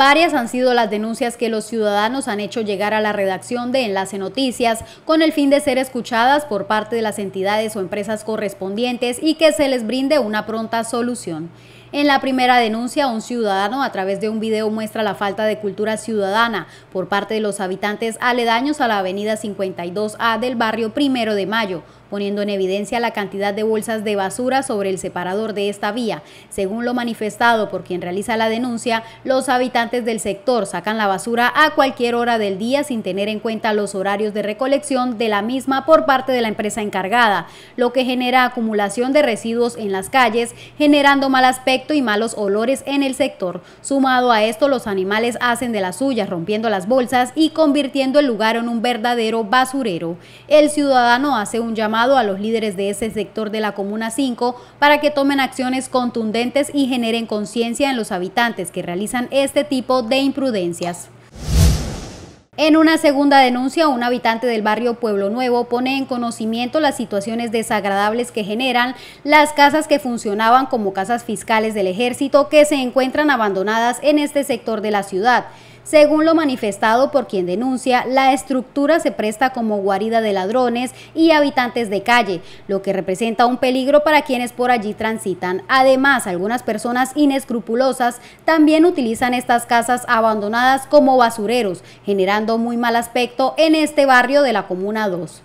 Varias han sido las denuncias que los ciudadanos han hecho llegar a la redacción de Enlace Noticias con el fin de ser escuchadas por parte de las entidades o empresas correspondientes y que se les brinde una pronta solución. En la primera denuncia, un ciudadano a través de un video muestra la falta de cultura ciudadana por parte de los habitantes aledaños a la avenida 52A del barrio Primero de Mayo, poniendo en evidencia la cantidad de bolsas de basura sobre el separador de esta vía. Según lo manifestado por quien realiza la denuncia, los habitantes del sector sacan la basura a cualquier hora del día sin tener en cuenta los horarios de recolección de la misma por parte de la empresa encargada, lo que genera acumulación de residuos en las calles, generando mal aspecto y malos olores en el sector. Sumado a esto, los animales hacen de las suyas, rompiendo las bolsas y convirtiendo el lugar en un verdadero basurero. El ciudadano hace un llamado a los líderes de ese sector de la Comuna 5 para que tomen acciones contundentes y generen conciencia en los habitantes que realizan este tipo de imprudencias. En una segunda denuncia, un habitante del barrio Pueblo Nuevo pone en conocimiento las situaciones desagradables que generan las casas que funcionaban como casas fiscales del ejército que se encuentran abandonadas en este sector de la ciudad. Según lo manifestado por quien denuncia, la estructura se presta como guarida de ladrones y habitantes de calle, lo que representa un peligro para quienes por allí transitan. Además, algunas personas inescrupulosas también utilizan estas casas abandonadas como basureros, generando muy mal aspecto en este barrio de la Comuna 2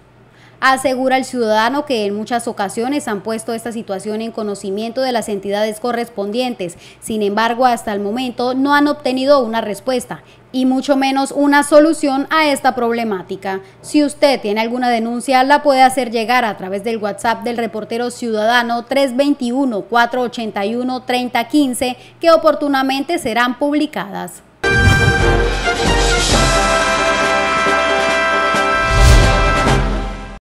asegura el ciudadano que en muchas ocasiones han puesto esta situación en conocimiento de las entidades correspondientes. Sin embargo, hasta el momento no han obtenido una respuesta y mucho menos una solución a esta problemática. Si usted tiene alguna denuncia, la puede hacer llegar a través del WhatsApp del reportero ciudadano 321-481-3015, que oportunamente serán publicadas.